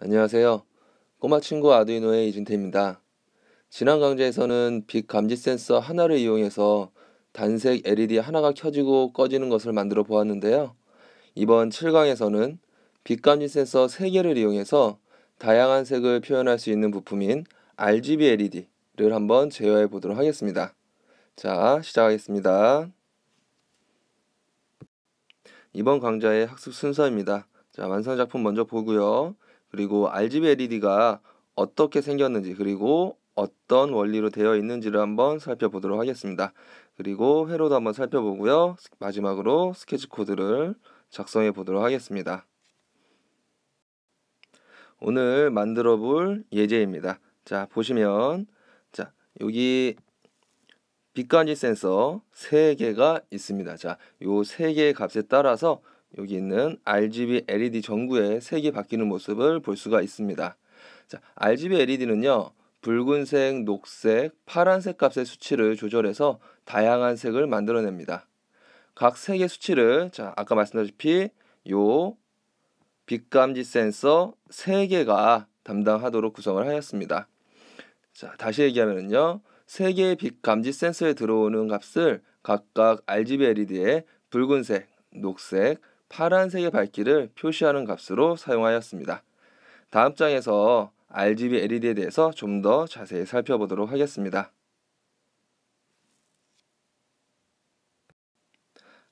안녕하세요. 꼬마 친구 아두이노의 이진태입니다. 지난 강좌에서는 빛 감지 센서 하나를 이용해서 단색 LED 하나가 켜지고 꺼지는 것을 만들어 보았는데요. 이번 7강에서는 빛 감지 센서 3개를 이용해서 다양한 색을 표현할 수 있는 부품인 RGB LED를 한번 제어해 보도록 하겠습니다. 자, 시작하겠습니다. 이번 강좌의 학습 순서입니다. 자, 완성 작품 먼저 보고요. 그리고 RGB-LED가 어떻게 생겼는지 그리고 어떤 원리로 되어 있는지를 한번 살펴보도록 하겠습니다. 그리고 회로도 한번 살펴보고요. 마지막으로 스케치 코드를 작성해 보도록 하겠습니다. 오늘 만들어 볼 예제입니다. 자, 보시면 자, 여기 빛간지 센서 3개가 있습니다. 자, 요 3개의 값에 따라서 여기 있는 RGB LED 전구의 색이 바뀌는 모습을 볼 수가 있습니다. 자, RGB LED는요. 붉은색, 녹색, 파란색 값의 수치를 조절해서 다양한 색을 만들어냅니다. 각 색의 수치를 자, 아까 말씀드렸다시피 요 빛감지 센서 3개가 담당하도록 구성을 하였습니다. 자, 다시 얘기하면요. 3개의 빛감지 센서에 들어오는 값을 각각 RGB LED의 붉은색, 녹색, 파란색의 밝기를 표시하는 값으로 사용하였습니다. 다음 장에서 RGB LED에 대해서 좀 더 자세히 살펴보도록 하겠습니다.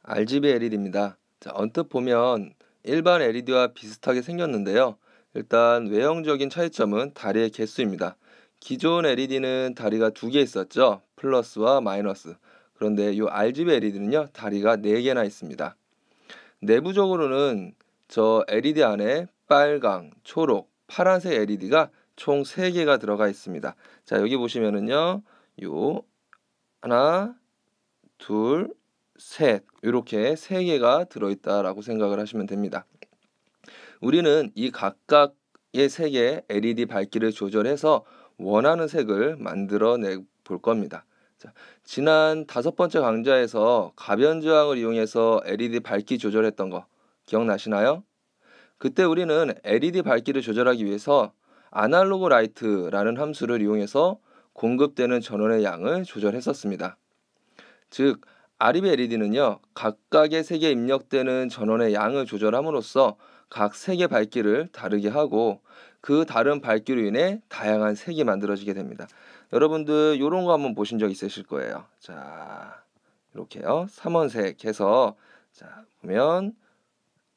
RGB LED입니다. 자, 언뜻 보면 일반 LED와 비슷하게 생겼는데요. 일단 외형적인 차이점은 다리의 개수입니다. 기존 LED는 다리가 두 개 있었죠. 플러스와 마이너스. 그런데 이 RGB LED는요. 다리가 네개나 있습니다. 내부적으로는 저 LED 안에 빨강, 초록, 파란색 LED가 총 3개가 들어가 있습니다. 자, 여기 보시면은요. 요 하나, 둘, 셋 이렇게 3개가 들어 있다라고 생각을 하시면 됩니다. 우리는 이 각각의 3개 LED 밝기를 조절해서 원하는 색을 만들어 내 볼 겁니다. 자, 지난 다섯 번째 강좌에서 가변 저항을 이용해서 LED 밝기 조절했던 거 기억나시나요? 그때 우리는 LED 밝기를 조절하기 위해서 아날로그 라이트라는 함수를 이용해서 공급되는 전원의 양을 조절했었습니다. 즉, 아리 b LED는요, 각각의 색에 입력되는 전원의 양을 조절함으로써 각 색의 밝기를 다르게 하고 그 다른 밝기로 인해 다양한 색이 만들어지게 됩니다. 여러분들 요런 거 한번 보신 적 있으실 거예요. 자, 이렇게요. 3원색 해서 자, 보면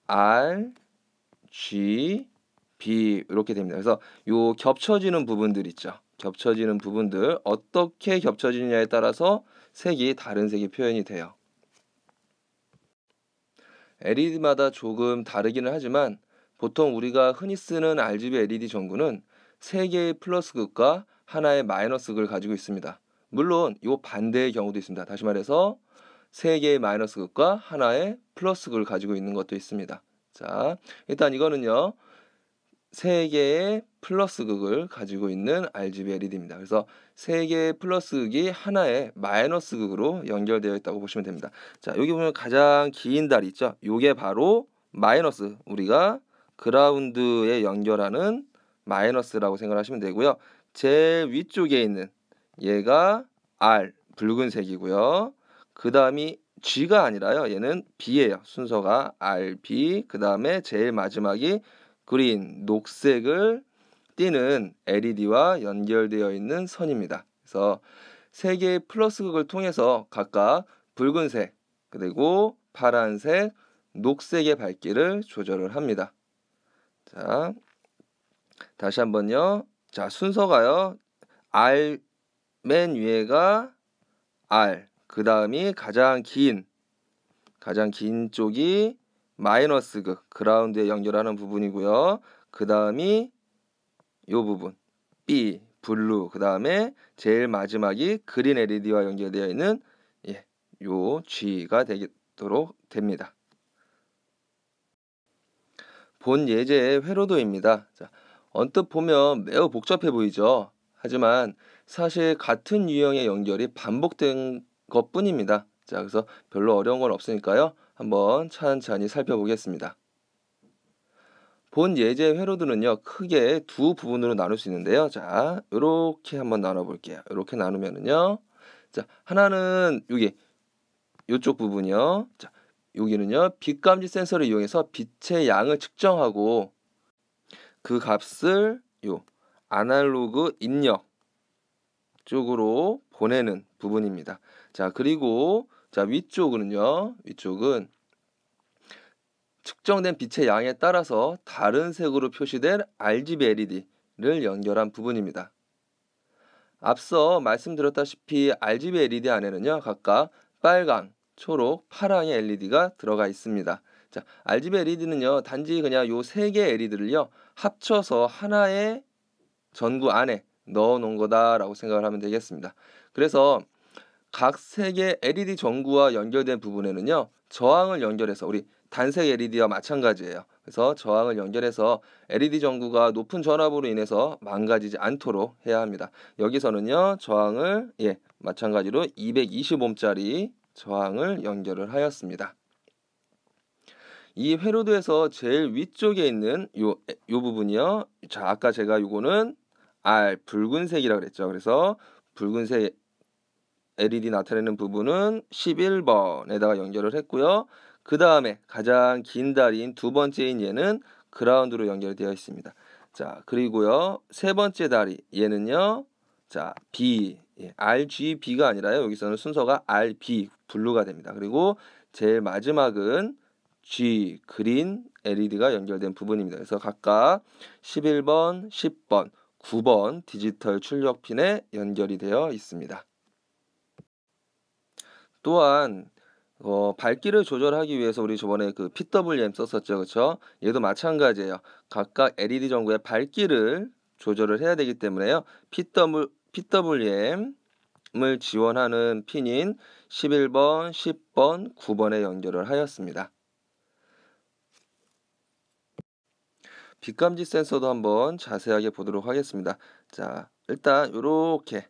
R G B 이렇게 됩니다. 그래서 요 겹쳐지는 부분들 있죠. 겹쳐지는 부분들 어떻게 겹쳐지느냐에 따라서 색이 다른 색이 표현이 돼요. LED마다 조금 다르기는 하지만 보통 우리가 흔히 쓰는 RGB LED 전구는 3개의 플러스 극과 하나의 마이너스 극을 가지고 있습니다. 물론 이 반대의 경우도 있습니다. 다시 말해서 세 개의 마이너스 극과 하나의 플러스 극을 가지고 있는 것도 있습니다. 자, 일단 이거는요. 세 개의 플러스 극을 가지고 있는 RGBLED입니다. 그래서 세 개의 플러스 극이 하나의 마이너스 극으로 연결되어 있다고 보시면 됩니다. 자, 여기 보면 가장 긴 다리 있죠? 이게 바로 마이너스 우리가 그라운드에 연결하는 마이너스라고 생각하시면 되고요. 제 위쪽에 있는 얘가 R 붉은색이고요. 그 다음이 G가 아니라요. 얘는 B예요. 순서가 R, B. 그 다음에 제일 마지막이 그린 녹색을 띄는 LED와 연결되어 있는 선입니다. 그래서 세 개의 플러스극을 통해서 각각 붉은색 그리고 파란색, 녹색의 밝기를 조절을 합니다. 자, 다시 한번요. 자, 순서가요. R 맨 위에가 R. 그 다음이 가장 긴 가장 긴 쪽이 마이너스 극 그라운드에 연결하는 부분이고요. 그 다음이 요 부분 B 블루 그 다음에 제일 마지막이 그린 LED와 연결되어 있는 예, 요 G가 되도록 됩니다. 본 예제의 회로도입니다. 자, 언뜻 보면 매우 복잡해 보이죠. 하지만 사실 같은 유형의 연결이 반복된 것 뿐입니다. 자, 그래서 별로 어려운 건 없으니까요. 한번 천천히 살펴보겠습니다. 본 예제 회로들은요, 크게 두 부분으로 나눌 수 있는데요. 자, 이렇게 한번 나눠볼게요. 이렇게 나누면은요. 자, 하나는 여기, 이쪽 부분이요. 자, 여기는요, 빛감지 센서를 이용해서 빛의 양을 측정하고 그 값을 요 아날로그 입력 쪽으로 보내는 부분입니다. 자, 그리고 자, 위쪽은요. 위쪽은 측정된 빛의 양에 따라서 다른 색으로 표시된 RGB LED를 연결한 부분입니다. 앞서 말씀드렸다시피 RGB LED 안에는요. 각각 빨강, 초록, 파랑의 LED가 들어가 있습니다. 자, RGB LED는요. 단지 그냥 요 세 개의 LED를요. 합쳐서 하나의 전구 안에 넣어 놓은 거다라고 생각을 하면 되겠습니다. 그래서 각 세 개의 LED 전구와 연결된 부분에는요. 저항을 연결해서 우리 단색 LED와 마찬가지예요. 그래서 저항을 연결해서 LED 전구가 높은 전압으로 인해서 망가지지 않도록 해야 합니다. 여기서는요. 저항을 예, 마찬가지로 220옴짜리 저항을 연결을 하였습니다. 이회로드에서 제일 위쪽에 있는 요, 요 부분이요. 자, 아까 제가 요거는 R 붉은색이라고 그랬죠. 그래서 붉은색 LED 나타내는 부분은 11번에다가 연결을 했고요. 그 다음에 가장 긴 다리인 두 번째인 얘는 그라운드로 연결되어 있습니다. 자, 그리고요. 세 번째 다리 얘는요. 자, B 예, RGB가 아니라요. 여기서는 순서가 RB 블루가 됩니다. 그리고 제일 마지막은 G 그린 LED가 연결된 부분입니다. 그래서 각각 11번, 10번, 9번 디지털 출력 핀에 연결이 되어 있습니다. 또한 어, 밝기를 조절하기 위해서 우리 저번에 그 PWM 썼었죠. 그렇죠? 얘도 마찬가지예요. 각각 LED 전구의 밝기를 조절을 해야 되기 때문에요. PW, m 을 지원하는 핀인 11번, 10번, 9번에 연결을 하였습니다. 빛감지 센서도 한번 자세하게 보도록 하겠습니다. 자, 일단 이렇게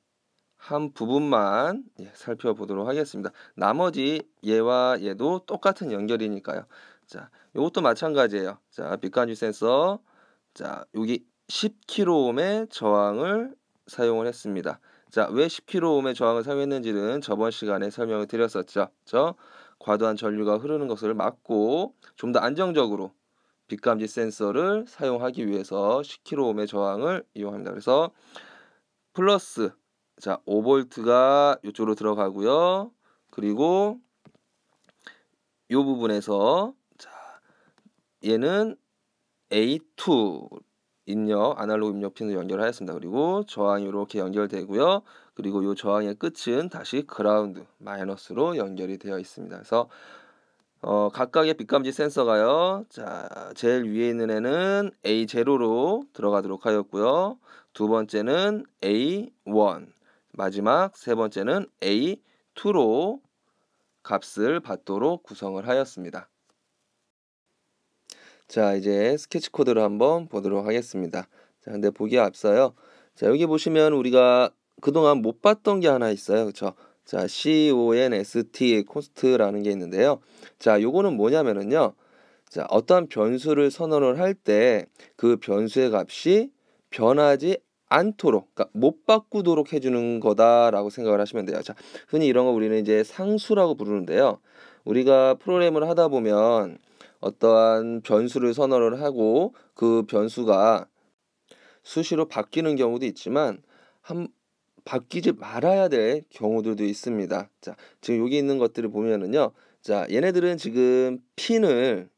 한 부분만 예, 살펴보도록 하겠습니다. 나머지 얘와 얘도 똑같은 연결이니까요. 자, 이것도 마찬가지예요. 자, 빛감지 센서 자, 여기 10kΩ의 저항을 사용을 했습니다. 자, 왜 10kΩ의 저항을 사용했는지는 저번 시간에 설명을 드렸었죠. 저 과도한 전류가 흐르는 것을 막고 좀 더 안정적으로 빛감지 센서를 사용하기 위해서 10kΩ의 저항을 이용합니다. 그래서 플러스 자 5V가 이쪽으로 들어가고요. 그리고 이 부분에서 자 얘는 A2 입력 아날로그 입력 핀을 연결하였습니다. 그리고 저항이 이렇게 연결되고요. 그리고 이 저항의 끝은 다시 그라운드 마이너스로 연결이 되어 있습니다. 그래서 어, 각각의 빛감지 센서가요. 자, 제일 위에 있는 애는 A0로 들어가도록 하였고요. 두 번째는 A1, 마지막 세 번째는 A2로 값을 받도록 구성을 하였습니다. 자, 이제 스케치 코드를 한번 보도록 하겠습니다. 자, 근데 보기에 앞서요. 자, 여기 보시면 우리가 그동안 못 봤던 게 하나 있어요. 그렇죠? 자, const const라는 게 있는데요. 자, 요거는 뭐냐면은요. 자, 어떠한 변수를 선언을 할 때 그 변수의 값이 변하지 않도록, 그러니까 못 바꾸도록 해주는 거다라고 생각을 하시면 돼요. 자, 흔히 이런 거 우리는 이제 상수라고 부르는데요. 우리가 프로그램을 하다 보면 어떠한 변수를 선언을 하고 그 변수가 수시로 바뀌는 경우도 있지만 한 바뀌지 말아야 될 경우들도 있습니다. 자, 지금 여기 있는 것들을 보면은요. 자, 얘네들은 지금 핀을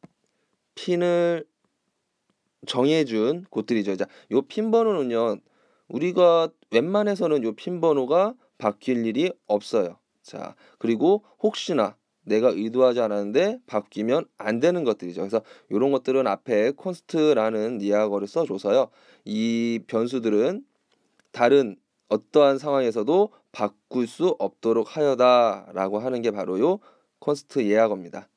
핀을 정해준 곳들이죠. 자, 요 핀 번호는요. 우리가 웬만해서는 요 핀 번호가 바뀔 일이 없어요. 자, 그리고 혹시나 내가 의도하지 않았는데 바뀌면 안 되는 것들이죠. 그래서 이런 것들은 앞에 콘스트라는 니아거를 써줘서요. 이 변수들은 다른 어떠한 상황에서도 바꿀 수 없도록 하여다라고 하는 게 바로요 콘스트 예약어입니다.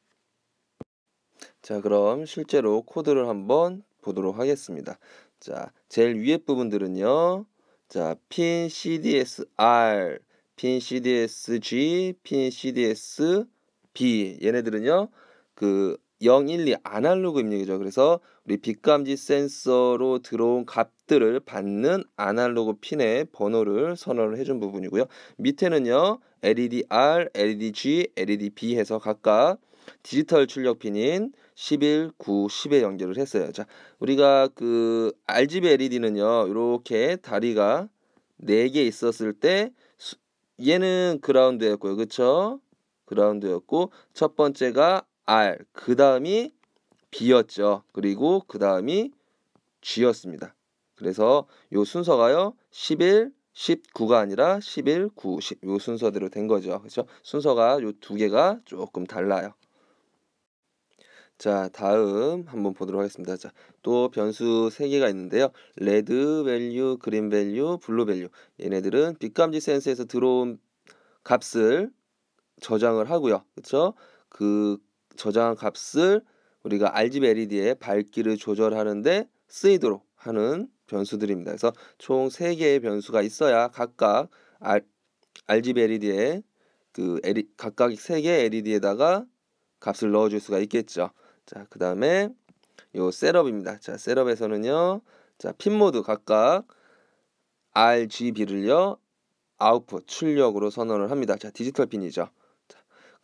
자 그럼 실제로 코드를 한번 보도록 하겠습니다. 자 제일 위에 부분들은요. 자 핀 CDSR, 핀 CDSG, 핀 CDSB 얘네들은요. 그012 아날로그 입력이죠. 그래서 우리 빛감지 센서로 들어온 값들을 받는 아날로그 핀의 번호를 선언을 해준 부분이고요. 밑에는요. LEDR, LEDG, LED-B 해서 각각 디지털 출력 핀인 11, 9, 10에 연결을 했어요. 자, 우리가 그 RGB LED는요. 이렇게 다리가 4개 있었을 때 얘는 그라운드였고요. 그쵸? 그라운드였고 첫 번째가 R 그 다음이 B였죠. 그리고 그 다음이 G였습니다. 그래서 요 순서가요. 11, 19가 아니라 11, 9, 10. 요 순서대로 된 거죠. 그렇죠? 순서가 요 두 개가 조금 달라요. 자, 다음 한번 보도록 하겠습니다. 자, 또 변수 세 개가 있는데요. 레드 밸류, 그린 밸류, 블루 밸류. 얘네들은 빛감지 센서에서 들어온 값을 저장을 하고요. 그렇죠? 그 저장 한 값을 우리가 RGBLED의 밝기를 조절하는데 쓰이도록 하는 변수들입니다. 그래서 총 3개의 변수가 있어야 각각 R, RGBLED의 그 LED, 각각 3개의 LED에다가 값을 넣어줄 수가 있겠죠. 자, 그 다음에 요 셋업입니다. 자, 셋업에서는요. 자, 핀 모드 각각 RGB를요. 아웃풋 출력으로 선언을 합니다. 자, 디지털 핀이죠.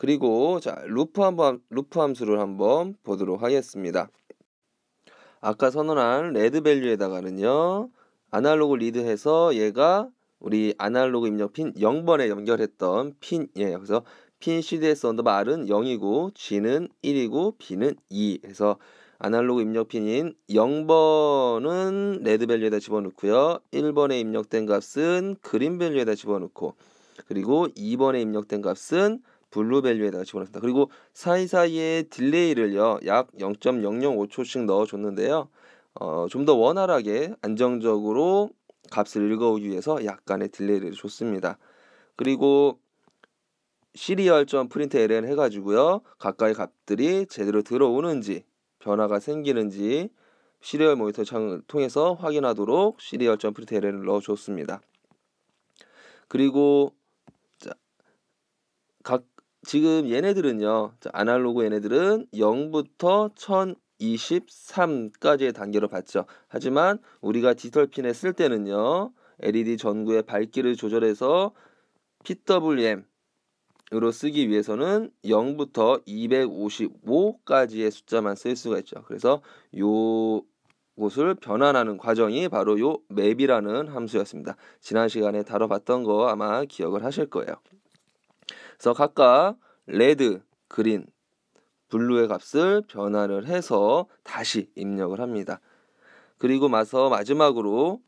그리고 자, 루프 한 루프 함수를 한번 보도록 하겠습니다. 아까 선언한 레드 밸류에다가는요. 아날로그 리드해서 얘가 우리 아날로그 입력 핀 0번에 연결했던 핀 예 그래서 핀 CDS 언더바 r 0이고 G는 1이고 B는 2 해서 아날로그 입력 핀인 0번은 레드 밸류에다 집어넣고요. 1번에 입력된 값은 그린 밸류에다 집어넣고 그리고 2번에 입력된 값은 블루밸류에다가 집어넣습니다. 그리고 사이사이에 딜레이를요 약 0.005초씩 넣어줬는데요. 어, 좀 더 원활하게 안정적으로 값을 읽어오기 위해서 약간의 딜레이를 줬습니다. 그리고 시리얼 점 프린트 ln 해가지고요 가까이 값들이 제대로 들어오는지 변화가 생기는지 시리얼 모니터 창을 통해서 확인하도록 시리얼 점 프린트 ln을 넣어줬습니다. 그리고 각 지금 얘네들은요. 아날로그 얘네들은 0부터 1023까지의 단계로 봤죠. 하지만 우리가 디지털 핀에 쓸 때는요. LED 전구의 밝기를 조절해서 PWM 으로 쓰기 위해서는 0부터 255까지의 숫자만 쓸 수가 있죠. 그래서 요곳을 변환하는 과정이 바로 요 맵이라는 함수였습니다. 지난 시간에 다뤄봤던 거 아마 기억을 하실 거예요. 그래서 각각 레드, 그린, 블루의 값을 변화를 해서 다시 입력을 합니다. 그리고 마서 마지막으로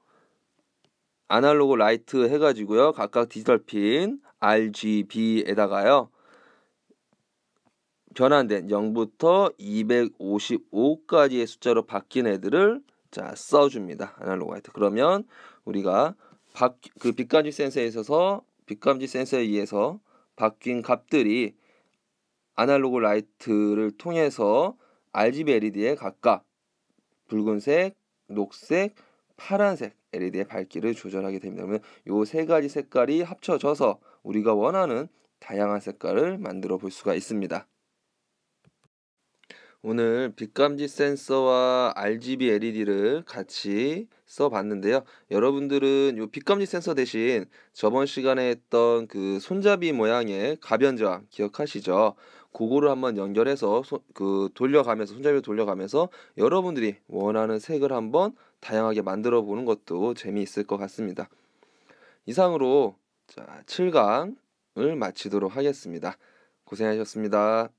아날로그 라이트 해가지고요. 각각 디지털 핀 RGB에다가요. 변환된 0부터 255까지의 숫자로 바뀐 애들을 자 써줍니다. 아날로그 라이트. 그러면 우리가 바, 그 빛감지 센서에 있어서 빛감지 센서에 의해서 바뀐 값들이 아날로그 라이트를 통해서 RGB LED에 각각 붉은색, 녹색, 파란색 LED의 밝기를 조절하게 됩니다. 그러면 요 세 가지 색깔이 합쳐져서 우리가 원하는 다양한 색깔을 만들어 볼 수가 있습니다. 오늘 빛감지 센서와 RGB LED를 같이 써봤는데요. 여러분들은 이 빛감지 센서 대신 저번 시간에 했던 그 손잡이 모양의 가변저항 기억하시죠? 그거를 한번 연결해서 소, 그 돌려가면서 손잡이를 돌려가면서 여러분들이 원하는 색을 한번 다양하게 만들어 보는 것도 재미있을 것 같습니다. 이상으로 자, 7강을 마치도록 하겠습니다. 고생하셨습니다.